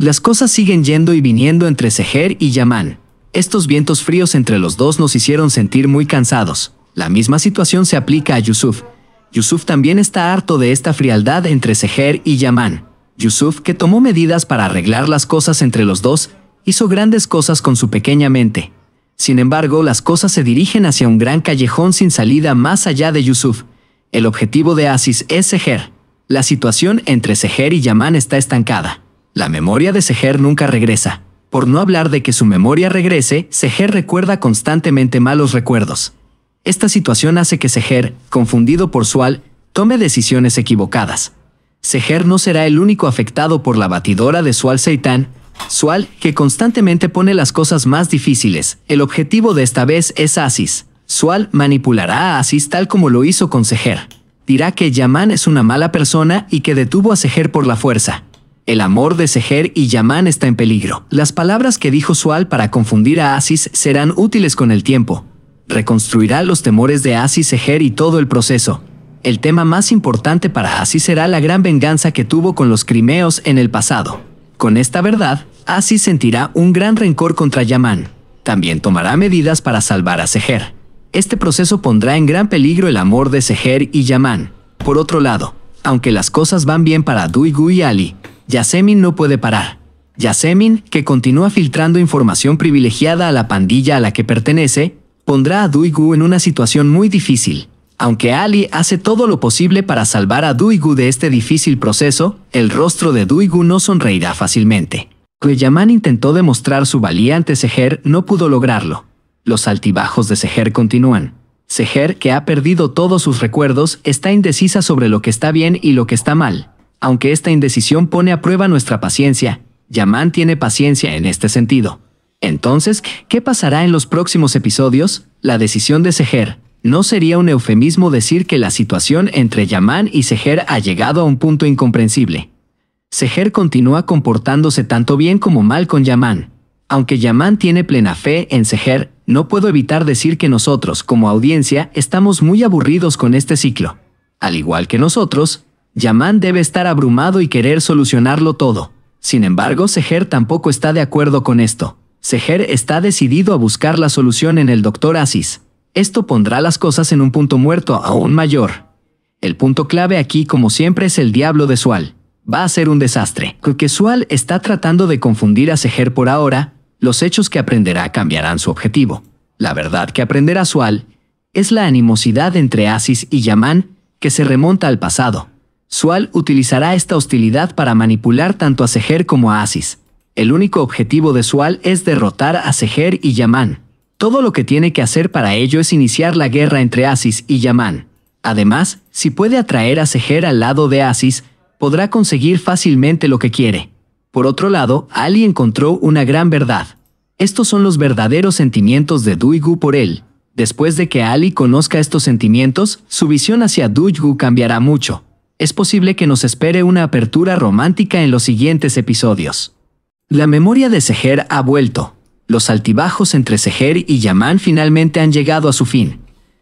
Las cosas siguen yendo y viniendo entre Seher y Yamán. Estos vientos fríos entre los dos nos hicieron sentir muy cansados. La misma situación se aplica a Yusuf. Yusuf también está harto de esta frialdad entre Seher y Yaman. Yusuf, que tomó medidas para arreglar las cosas entre los dos, hizo grandes cosas con su pequeña mente. Sin embargo, las cosas se dirigen hacia un gran callejón sin salida más allá de Yusuf. El objetivo de Asis es Seher. La situación entre Seher y Yaman está estancada. La memoria de Seher nunca regresa. Por no hablar de que su memoria regrese, Seher recuerda constantemente malos recuerdos. Esta situación hace que Seher, confundido por Sual, tome decisiones equivocadas. Seher no será el único afectado por la batidora de Sual Seitan, Sual, que constantemente pone las cosas más difíciles. El objetivo de esta vez es Asis. Sual manipulará a Asis tal como lo hizo con Seher. Dirá que Yaman es una mala persona y que detuvo a Seher por la fuerza. El amor de Seher y Yaman está en peligro. Las palabras que dijo Sual para confundir a Asis serán útiles con el tiempo. Reconstruirá los temores de Asis, Seher y todo el proceso. El tema más importante para Asis será la gran venganza que tuvo con los crimeos en el pasado. Con esta verdad, Asis sentirá un gran rencor contra Yaman. También tomará medidas para salvar a Seher. Este proceso pondrá en gran peligro el amor de Seher y Yaman. Por otro lado, aunque las cosas van bien para Duigu y Ali, Yasemin no puede parar. Yasemin, que continúa filtrando información privilegiada a la pandilla a la que pertenece, pondrá a Duigu en una situación muy difícil. Aunque Ali hace todo lo posible para salvar a Duigu de este difícil proceso, el rostro de Duigu no sonreirá fácilmente. Yaman intentó demostrar su valía ante Seher, no pudo lograrlo. Los altibajos de Seher continúan. Seher, que ha perdido todos sus recuerdos, está indecisa sobre lo que está bien y lo que está mal aunque esta indecisión pone a prueba nuestra paciencia. Yamán tiene paciencia en este sentido. Entonces, ¿qué pasará en los próximos episodios? La decisión de Seher. No sería un eufemismo decir que la situación entre Yamán y Seher ha llegado a un punto incomprensible. Seher continúa comportándose tanto bien como mal con Yamán. Aunque Yamán tiene plena fe en Seher, no puedo evitar decir que nosotros, como audiencia, estamos muy aburridos con este ciclo. Al igual que nosotros, Yaman debe estar abrumado y querer solucionarlo todo. Sin embargo, Seher tampoco está de acuerdo con esto. Seher está decidido a buscar la solución en el Doctor Asis. Esto pondrá las cosas en un punto muerto aún mayor. El punto clave aquí, como siempre, es el diablo de Sual. Va a ser un desastre. Porque Sual está tratando de confundir a Seher por ahora, los hechos que aprenderá cambiarán su objetivo. La verdad que aprenderá Sual es la animosidad entre Asis y Yaman que se remonta al pasado. Sual utilizará esta hostilidad para manipular tanto a Seher como a Asis. El único objetivo de Sual es derrotar a Seher y Yaman. Todo lo que tiene que hacer para ello es iniciar la guerra entre Asis y Yaman. Además, si puede atraer a Seher al lado de Asis, podrá conseguir fácilmente lo que quiere. Por otro lado, Ali encontró una gran verdad. Estos son los verdaderos sentimientos de Duigu por él. Después de que Ali conozca estos sentimientos, su visión hacia Duygu cambiará mucho es posible que nos espere una apertura romántica en los siguientes episodios. La memoria de Seher ha vuelto. Los altibajos entre Seher y Yaman finalmente han llegado a su fin.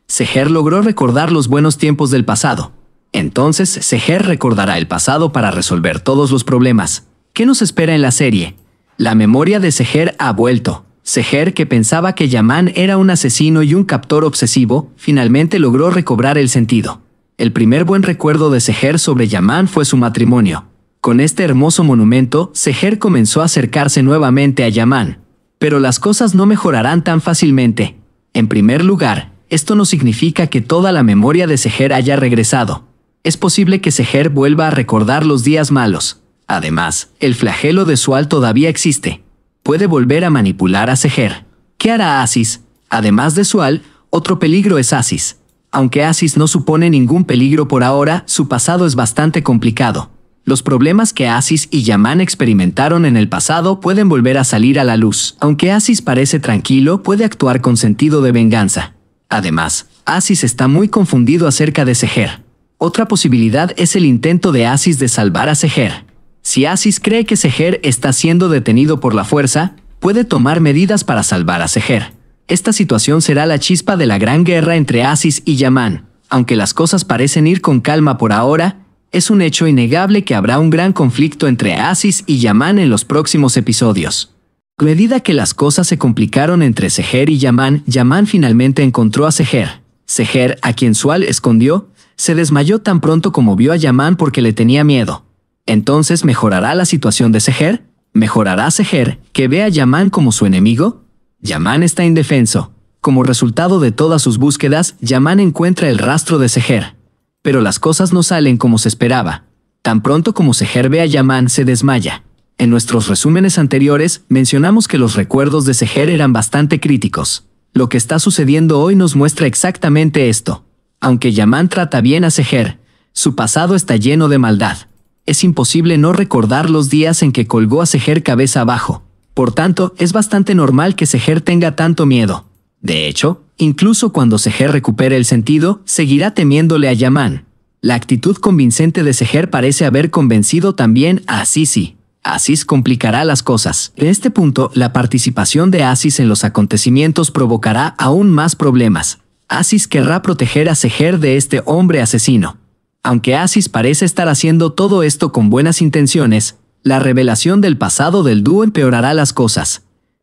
Seher logró recordar los buenos tiempos del pasado. Entonces, Seher recordará el pasado para resolver todos los problemas. ¿Qué nos espera en la serie? La memoria de Seher ha vuelto. Seher, que pensaba que Yaman era un asesino y un captor obsesivo, finalmente logró recobrar el sentido. El primer buen recuerdo de Seher sobre Yamán fue su matrimonio. Con este hermoso monumento, Seher comenzó a acercarse nuevamente a Yamán. Pero las cosas no mejorarán tan fácilmente. En primer lugar, esto no significa que toda la memoria de Seher haya regresado. Es posible que Seher vuelva a recordar los días malos. Además, el flagelo de Sual todavía existe. Puede volver a manipular a Seher. ¿Qué hará Asis? Además de Sual, otro peligro es Asis. Aunque Asis no supone ningún peligro por ahora, su pasado es bastante complicado. Los problemas que Asis y Yaman experimentaron en el pasado pueden volver a salir a la luz. Aunque Asis parece tranquilo, puede actuar con sentido de venganza. Además, Asis está muy confundido acerca de Seher. Otra posibilidad es el intento de Asis de salvar a Seher. Si Asis cree que Seher está siendo detenido por la fuerza, puede tomar medidas para salvar a Seher esta situación será la chispa de la gran guerra entre Asis y Yaman. Aunque las cosas parecen ir con calma por ahora, es un hecho innegable que habrá un gran conflicto entre Asis y Yaman en los próximos episodios. A medida que las cosas se complicaron entre Seher y Yaman, Yaman finalmente encontró a Seher. Seher, a quien Sual escondió, se desmayó tan pronto como vio a Yaman porque le tenía miedo. Entonces mejorará la situación de Seher, mejorará Seher, que ve a Yaman como su enemigo, Yaman está indefenso. Como resultado de todas sus búsquedas, Yaman encuentra el rastro de Seher. Pero las cosas no salen como se esperaba. Tan pronto como Seher ve a Yaman, se desmaya. En nuestros resúmenes anteriores, mencionamos que los recuerdos de Seher eran bastante críticos. Lo que está sucediendo hoy nos muestra exactamente esto. Aunque Yaman trata bien a Seher, su pasado está lleno de maldad. Es imposible no recordar los días en que colgó a Seher cabeza abajo, por tanto, es bastante normal que Seher tenga tanto miedo. De hecho, incluso cuando Seher recupere el sentido, seguirá temiéndole a Yaman. La actitud convincente de Seher parece haber convencido también a Sisi. Asis complicará las cosas. En este punto, la participación de Asis en los acontecimientos provocará aún más problemas. Asis querrá proteger a Seher de este hombre asesino. Aunque Asis parece estar haciendo todo esto con buenas intenciones, la revelación del pasado del dúo empeorará las cosas.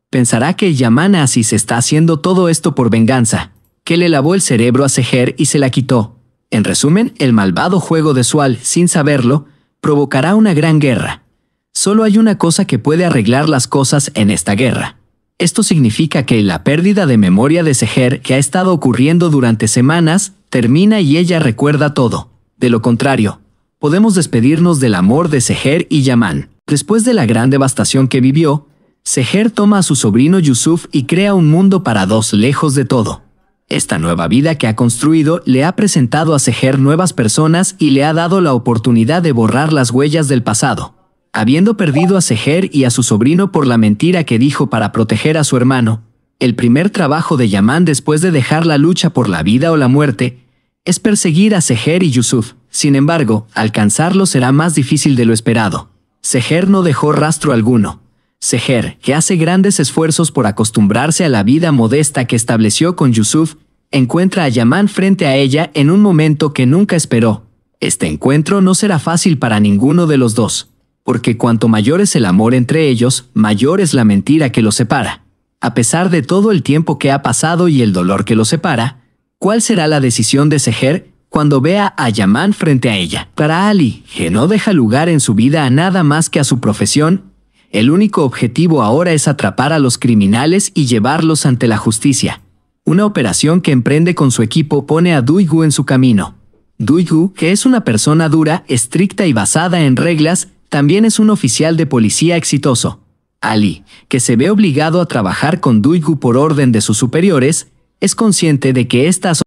Pensará que Yaman se está haciendo todo esto por venganza, que le lavó el cerebro a Seher y se la quitó. En resumen, el malvado juego de Sual, sin saberlo, provocará una gran guerra. Solo hay una cosa que puede arreglar las cosas en esta guerra. Esto significa que la pérdida de memoria de Seher que ha estado ocurriendo durante semanas termina y ella recuerda todo. De lo contrario, podemos despedirnos del amor de Seher y Yaman. Después de la gran devastación que vivió, Seher toma a su sobrino Yusuf y crea un mundo para dos lejos de todo. Esta nueva vida que ha construido le ha presentado a Seher nuevas personas y le ha dado la oportunidad de borrar las huellas del pasado. Habiendo perdido a Seher y a su sobrino por la mentira que dijo para proteger a su hermano, el primer trabajo de Yaman después de dejar la lucha por la vida o la muerte es perseguir a Seher y Yusuf. Sin embargo, alcanzarlo será más difícil de lo esperado. Seher no dejó rastro alguno. Seher, que hace grandes esfuerzos por acostumbrarse a la vida modesta que estableció con Yusuf, encuentra a Yaman frente a ella en un momento que nunca esperó. Este encuentro no será fácil para ninguno de los dos, porque cuanto mayor es el amor entre ellos, mayor es la mentira que los separa. A pesar de todo el tiempo que ha pasado y el dolor que los separa, ¿cuál será la decisión de Seher cuando vea a Yaman frente a ella. Para Ali, que no deja lugar en su vida a nada más que a su profesión, el único objetivo ahora es atrapar a los criminales y llevarlos ante la justicia. Una operación que emprende con su equipo pone a Duigu en su camino. Duigu, que es una persona dura, estricta y basada en reglas, también es un oficial de policía exitoso. Ali, que se ve obligado a trabajar con Duigu por orden de sus superiores, es consciente de que estas